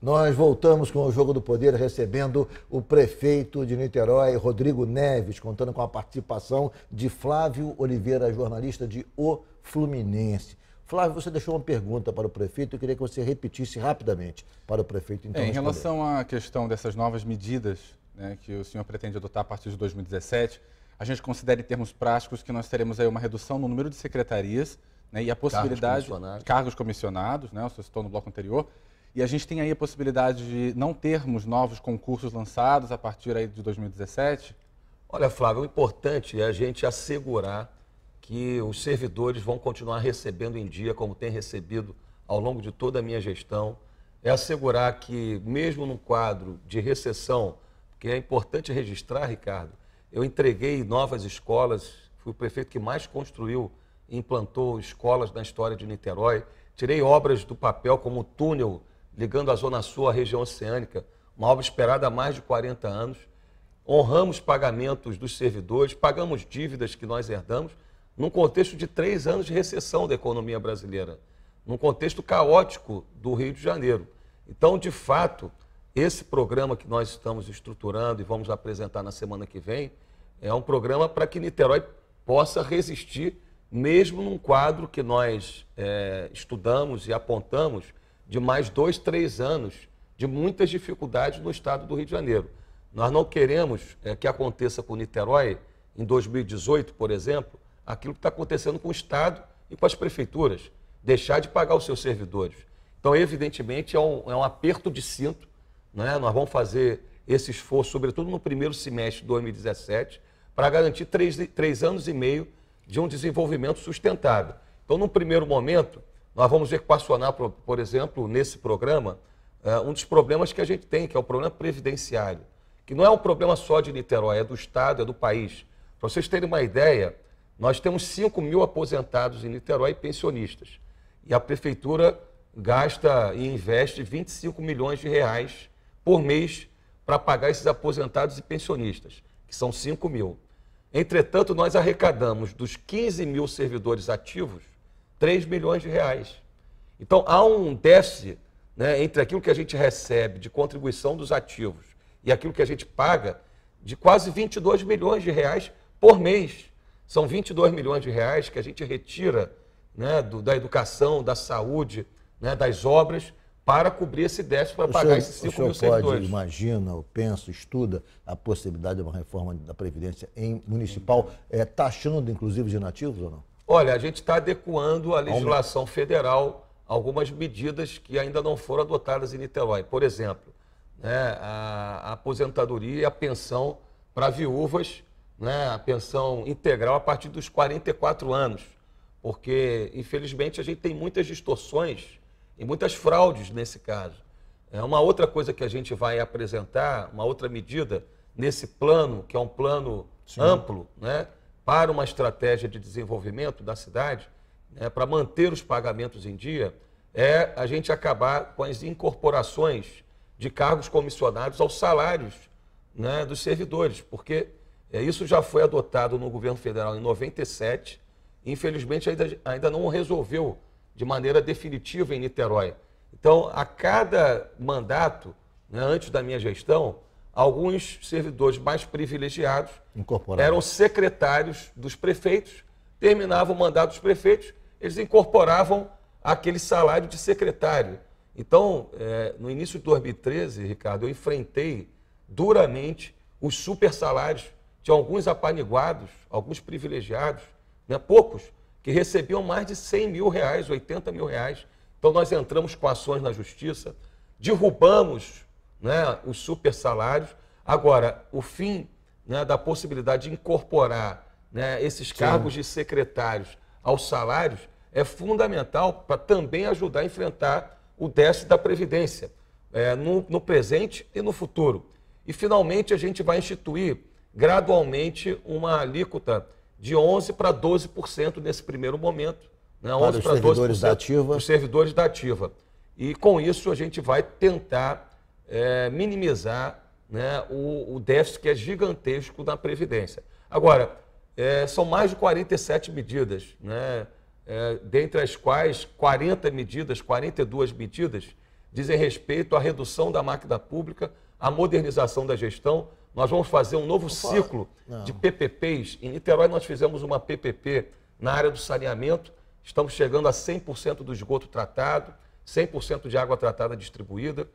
Nós voltamos com o Jogo do Poder recebendo o prefeito de Niterói, Rodrigo Neves, contando com a participação de Flávio Oliveira, jornalista de O Fluminense. Flávio, você deixou uma pergunta para o prefeito, eu queria que você repetisse rapidamente para o prefeito. Então, é, em relação à questão dessas novas medidas né, que o senhor pretende adotar a partir de 2017, a gente considera em termos práticos que nós teremos aí uma redução no número de secretarias né, e a possibilidade de cargos comissionados, cargos comissionados né, o senhor citou no bloco anterior, e a gente tem aí a possibilidade de não termos novos concursos lançados a partir aí de 2017? Olha, Flávio, o importante é a gente assegurar que os servidores vão continuar recebendo em dia, como tem recebido ao longo de toda a minha gestão. É assegurar que, mesmo num quadro de recessão, que é importante registrar, Ricardo, eu entreguei novas escolas, fui o prefeito que mais construiu e implantou escolas na história de Niterói. Tirei obras do papel, como o túnel ligando a Zona Sul à região oceânica, uma obra esperada há mais de 40 anos. Honramos pagamentos dos servidores, pagamos dívidas que nós herdamos, num contexto de três anos de recessão da economia brasileira, num contexto caótico do Rio de Janeiro. Então, de fato, esse programa que nós estamos estruturando e vamos apresentar na semana que vem é um programa para que Niterói possa resistir, mesmo num quadro que nós é, estudamos e apontamos de mais dois, três anos de muitas dificuldades no estado do Rio de Janeiro. Nós não queremos é, que aconteça com Niterói, em 2018, por exemplo, aquilo que está acontecendo com o Estado e com as prefeituras, deixar de pagar os seus servidores. Então, evidentemente, é um, é um aperto de cinto. Né? Nós vamos fazer esse esforço, sobretudo no primeiro semestre de 2017, para garantir três, três anos e meio de um desenvolvimento sustentável. Então, num primeiro momento, nós vamos equacionar, por exemplo, nesse programa, é, um dos problemas que a gente tem, que é o problema previdenciário, que não é um problema só de Niterói, é do Estado, é do país. Para vocês terem uma ideia, nós temos 5 mil aposentados em Niterói pensionistas. E a prefeitura gasta e investe 25 milhões de reais por mês para pagar esses aposentados e pensionistas, que são 5 mil. Entretanto, nós arrecadamos dos 15 mil servidores ativos, 3 bilhões de reais. Então há um déficit né, entre aquilo que a gente recebe de contribuição dos ativos e aquilo que a gente paga de quase 22 milhões de reais por mês. São 22 milhões de reais que a gente retira né, do, da educação, da saúde, né, das obras, para cobrir esse déficit, para o pagar senhor, esses 5 mil servidores. imagina, ou pensa, estuda a possibilidade de uma reforma da Previdência em municipal, é, taxando tá inclusive de nativos ou não? Olha, a gente está adequando à legislação federal algumas medidas que ainda não foram adotadas em Niterói. Por exemplo, né, a aposentadoria e a pensão para viúvas, né, a pensão integral a partir dos 44 anos. Porque, infelizmente, a gente tem muitas distorções e muitas fraudes nesse caso. É uma outra coisa que a gente vai apresentar, uma outra medida nesse plano, que é um plano Sim. amplo, né? para uma estratégia de desenvolvimento da cidade, né, para manter os pagamentos em dia, é a gente acabar com as incorporações de cargos comissionados aos salários né, dos servidores, porque é, isso já foi adotado no governo federal em 97, infelizmente ainda, ainda não resolveu de maneira definitiva em Niterói. Então, a cada mandato, né, antes da minha gestão, alguns servidores mais privilegiados eram secretários dos prefeitos, terminavam o mandato dos prefeitos, eles incorporavam aquele salário de secretário. Então, é, no início de 2013, Ricardo, eu enfrentei duramente os super salários de alguns apaniguados, alguns privilegiados, né, poucos, que recebiam mais de 100 mil reais, 80 mil reais. Então, nós entramos com ações na justiça, derrubamos né, os super salários. Agora, o fim né, da possibilidade de incorporar né, esses cargos Sim. de secretários aos salários é fundamental para também ajudar a enfrentar o déficit da Previdência, é, no, no, presente e no futuro. E, finalmente, a gente vai instituir gradualmente uma alíquota de 11% para 12% nesse primeiro momento. Né, 11 para, os servidores 12%, da ativa. Os servidores da ativa. E, com isso, a gente vai tentar é, minimizar né, o, o, déficit que é gigantesco da Previdência. Agora, é, são mais de 47 medidas, né, é, dentre as quais 40 medidas, 42 medidas, dizem respeito à redução da máquina pública, à modernização da gestão. Nós vamos fazer um novo ciclo Não. de PPPs. Em Niterói, nós fizemos uma PPP na área do saneamento. Estamos chegando a 100% do esgoto tratado, 100% de água tratada distribuída.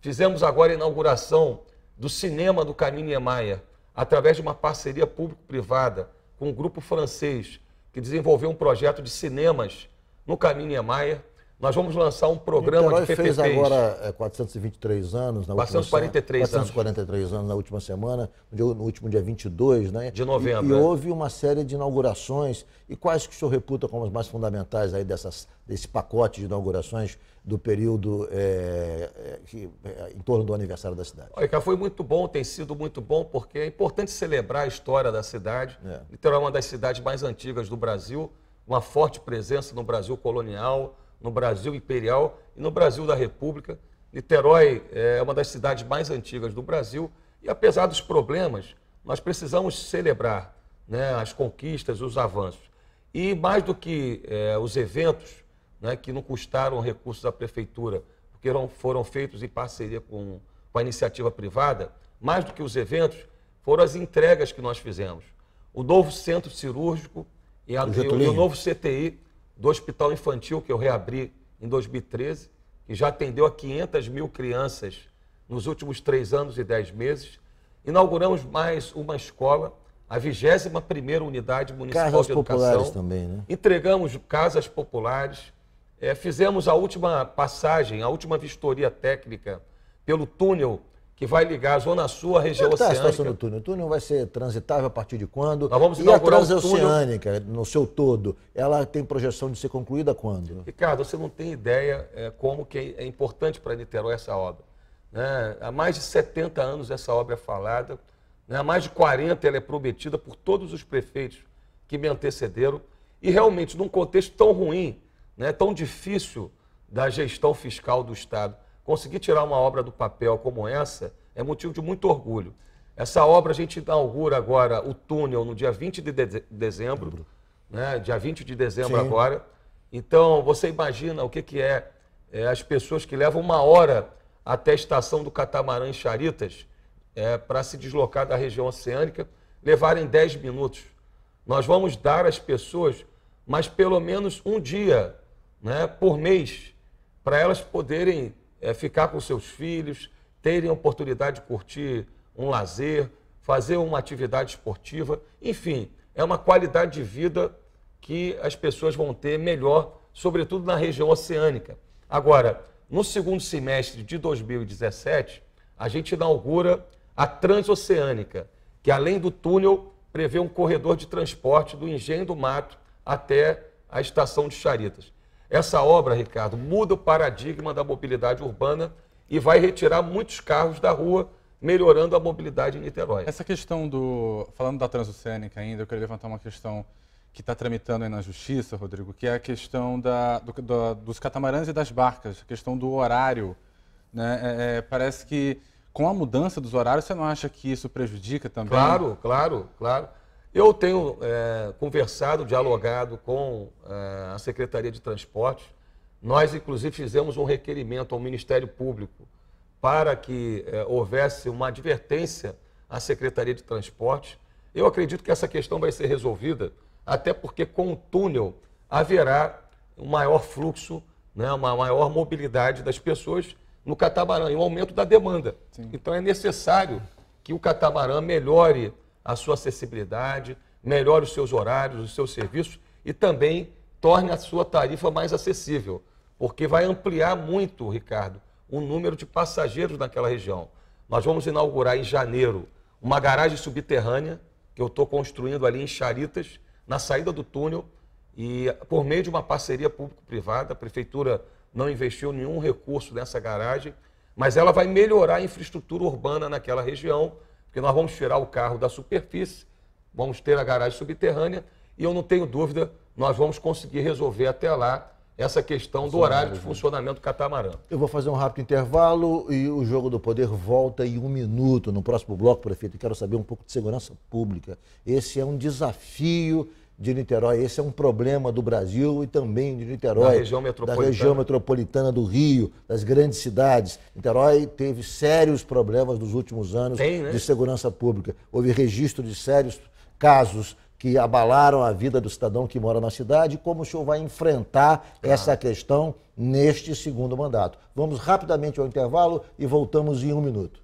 Fizemos agora a inauguração do cinema do Caminho Niemeyer, através de uma parceria público-privada com um grupo francês que desenvolveu um projeto de cinemas no Caminho Niemeyer nós vamos lançar um programa Niterói de PPPs. fez agora 423 é, anos. Na 443 última, 443 anos. anos na última semana, no, último dia 22, né? De novembro. E, e, é. houve uma série de inaugurações. E quais que o senhor reputa como as mais fundamentais aí dessas, desse pacote de inaugurações do período é, é, é em torno do aniversário da cidade? Olha, foi muito bom, tem sido muito bom, porque é importante celebrar a história da cidade. Niterói é uma das cidades mais antigas do Brasil, uma forte presença no Brasil colonial no Brasil Imperial e no Brasil da República. Niterói é, é uma das cidades mais antigas do Brasil e, apesar dos problemas, nós precisamos celebrar né, as conquistas, os avanços. E mais do que é, os eventos, né, que não custaram recursos à prefeitura, porque foram feitos em parceria com, com a iniciativa privada, mais do que os eventos, foram as entregas que nós fizemos. O novo centro cirúrgico e, a, e o novo CTI do Hospital Infantil, que eu reabri em 2013, que já atendeu a 500 mil crianças nos últimos três anos e dez meses. Inauguramos mais uma escola, a 21ª Unidade Municipal casas de Educação. também, né? Entregamos casas populares, é, fizemos a última passagem, a última vistoria técnica pelo túnel que vai ligar a Zona Sul à região é está oceânica. a situação do túnel? O túnel vai ser transitável a partir de quando? Nós vamos e a transoceânica, túnel... no seu todo, ela tem projeção de ser concluída quando? Ricardo, você não tem ideia é, como que é, é importante para Niterói essa obra. Né? Há mais de 70 anos essa obra é falada, né? há mais de 40 ela é prometida por todos os prefeitos que me antecederam. E realmente, num contexto tão ruim, né, tão difícil da gestão fiscal do Estado, conseguir tirar uma obra do papel como essa é motivo de muito orgulho. Essa obra a gente inaugura agora o túnel no dia 20 de, de dezembro, né? dia 20 de dezembro Sim. agora. Então, você imagina o que, que é, é, as pessoas que levam uma hora até a estação do Catamarã em Charitas é, para se deslocar da região oceânica, levarem 10 minutos. Nós vamos dar às pessoas mas pelo menos um dia né, por mês para elas poderem é, ficar com seus filhos, terem a oportunidade de curtir um lazer, fazer uma atividade esportiva, enfim, é uma qualidade de vida que as pessoas vão ter melhor, sobretudo na região oceânica. Agora, no segundo semestre de 2017, a gente inaugura a Transoceânica, que além do túnel, prevê um corredor de transporte do Engenho do Mato até a estação de Charitas. Essa obra, Ricardo, muda o paradigma da mobilidade urbana e vai retirar muitos carros da rua, melhorando a mobilidade em Niterói. Essa questão do. Falando da transoceânica ainda, eu queria levantar uma questão que está tramitando aí na justiça, Rodrigo, que é a questão da, do, dos catamarãs e das barcas, a questão do horário. Né? É, é, parece que com a mudança dos horários, você não acha que isso prejudica também? Claro, claro, claro. Eu tenho é, conversado, dialogado com é, a Secretaria de Transportes. Nós, inclusive, fizemos um requerimento ao Ministério Público para que é, houvesse uma advertência à Secretaria de Transportes. Eu acredito que essa questão vai ser resolvida, até porque com o túnel haverá um maior fluxo, né, uma maior mobilidade das pessoas no catamarã e um aumento da demanda. Sim. Então é necessário que o catamarã melhore a sua acessibilidade, melhore os seus horários, os seus serviços e também torne a sua tarifa mais acessível, porque vai ampliar muito, Ricardo, o número de passageiros naquela região. Nós vamos inaugurar em janeiro uma garagem subterrânea que eu estou construindo ali em Charitas, na saída do túnel, e por meio de uma parceria público-privada, a prefeitura não investiu nenhum recurso nessa garagem, mas ela vai melhorar a infraestrutura urbana naquela região porque nós vamos tirar o carro da superfície, vamos ter a garagem subterrânea e eu não tenho dúvida, nós vamos conseguir resolver até lá essa questão do horário de né? funcionamento do catamarã. Eu vou fazer um rápido intervalo e o Jogo do Poder volta em um minuto no próximo bloco, prefeito. Eu quero saber um pouco de segurança pública. Esse é um desafio de Niterói. Esse é um problema do Brasil e também de Niterói. Da região metropolitana. Da região metropolitana do Rio, das grandes cidades. Niterói teve sérios problemas nos últimos anos Tem, né? de segurança pública. Houve registro de sérios casos que abalaram a vida do cidadão que mora na cidade, como o senhor vai enfrentar claro. Tá. essa questão neste segundo mandato. Vamos rapidamente ao intervalo e voltamos em um minuto.